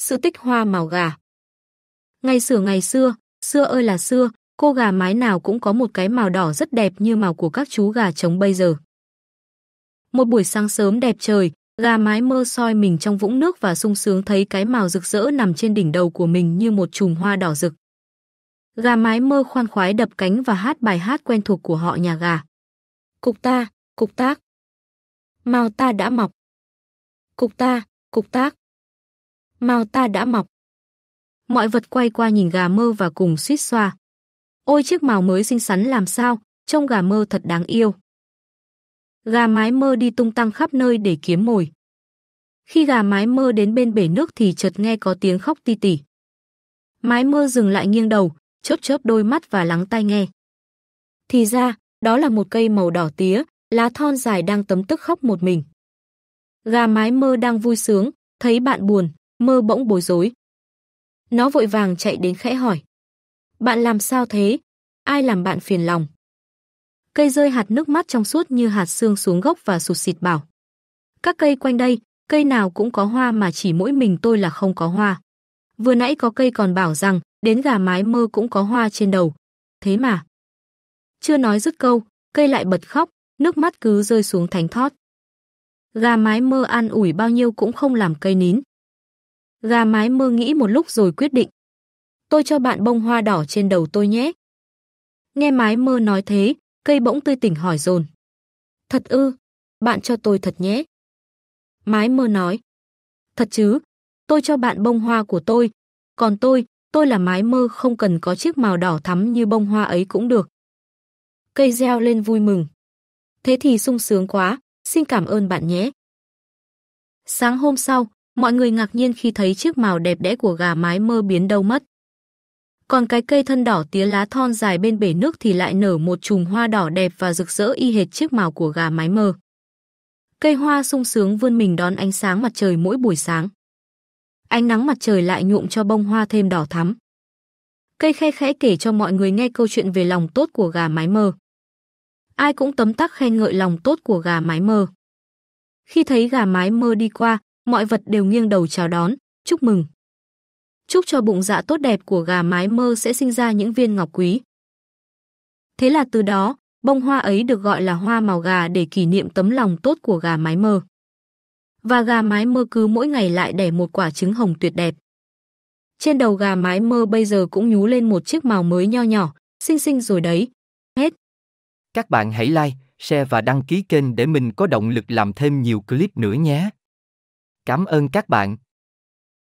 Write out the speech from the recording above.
sự tích hoa màu gà. Ngày xưa ngày xưa, xưa ơi là xưa, cô gà mái nào cũng có một cái màu đỏ rất đẹp như màu của các chú gà trống bây giờ. Một buổi sáng sớm đẹp trời, gà mái mơ soi mình trong vũng nước và sung sướng thấy cái màu rực rỡ nằm trên đỉnh đầu của mình như một chùm hoa đỏ rực. Gà mái mơ khoan khoái đập cánh và hát bài hát quen thuộc của họ nhà gà. Cục ta, cục tác. Màu ta đã mọc. Cục ta, cục tác màu ta đã mọc. Mọi vật quay qua nhìn gà mơ và cùng suýt xoa. Ôi chiếc màu mới xinh xắn làm sao, trông gà mơ thật đáng yêu. Gà mái mơ đi tung tăng khắp nơi để kiếm mồi. Khi gà mái mơ đến bên bể nước thì chợt nghe có tiếng khóc ti tỉ. Mái mơ dừng lại nghiêng đầu, chớp chớp đôi mắt và lắng tai nghe. Thì ra, đó là một cây màu đỏ tía, lá thon dài đang tấm tức khóc một mình. Gà mái mơ đang vui sướng, thấy bạn buồn, mơ bỗng bối rối. Nó vội vàng chạy đến khẽ hỏi. Bạn làm sao thế? Ai làm bạn phiền lòng? Cây rơi hạt nước mắt trong suốt như hạt xương xuống gốc và sụt xịt bảo. Các cây quanh đây, cây nào cũng có hoa mà chỉ mỗi mình tôi là không có hoa. Vừa nãy có cây còn bảo rằng, đến gà mái mơ cũng có hoa trên đầu. Thế mà. Chưa nói dứt câu, cây lại bật khóc, nước mắt cứ rơi xuống thánh thót. Gà mái mơ an ủi bao nhiêu cũng không làm cây nín. Gà mái mơ nghĩ một lúc rồi quyết định. Tôi cho bạn bông hoa đỏ trên đầu tôi nhé. Nghe mái mơ nói thế, cây bỗng tươi tỉnh hỏi dồn Thật ư, bạn cho tôi thật nhé. Mái mơ nói. Thật chứ, tôi cho bạn bông hoa của tôi. Còn tôi, tôi là mái mơ không cần có chiếc màu đỏ thắm như bông hoa ấy cũng được. Cây reo lên vui mừng. Thế thì sung sướng quá, xin cảm ơn bạn nhé. Sáng hôm sau, Mọi người ngạc nhiên khi thấy chiếc màu đẹp đẽ của gà mái mơ biến đâu mất. Còn cái cây thân đỏ tía lá thon dài bên bể nước thì lại nở một chùm hoa đỏ đẹp và rực rỡ y hệt chiếc màu của gà mái mơ. Cây hoa sung sướng vươn mình đón ánh sáng mặt trời mỗi buổi sáng. Ánh nắng mặt trời lại nhuộm cho bông hoa thêm đỏ thắm. Cây khe khẽ kể cho mọi người nghe câu chuyện về lòng tốt của gà mái mơ. Ai cũng tấm tắc khen ngợi lòng tốt của gà mái mơ. Khi thấy gà mái mơ đi qua, mọi vật đều nghiêng đầu chào đón, chúc mừng. Chúc cho bụng dạ tốt đẹp của gà mái mơ sẽ sinh ra những viên ngọc quý. Thế là từ đó, bông hoa ấy được gọi là hoa màu gà để kỷ niệm tấm lòng tốt của gà mái mơ. Và gà mái mơ cứ mỗi ngày lại đẻ một quả trứng hồng tuyệt đẹp. Trên đầu gà mái mơ bây giờ cũng nhú lên một chiếc màu mới nho nhỏ, xinh xinh rồi đấy. Hết. Các bạn hãy like, share và đăng ký kênh để mình có động lực làm thêm nhiều clip nữa nhé. Cảm ơn các bạn.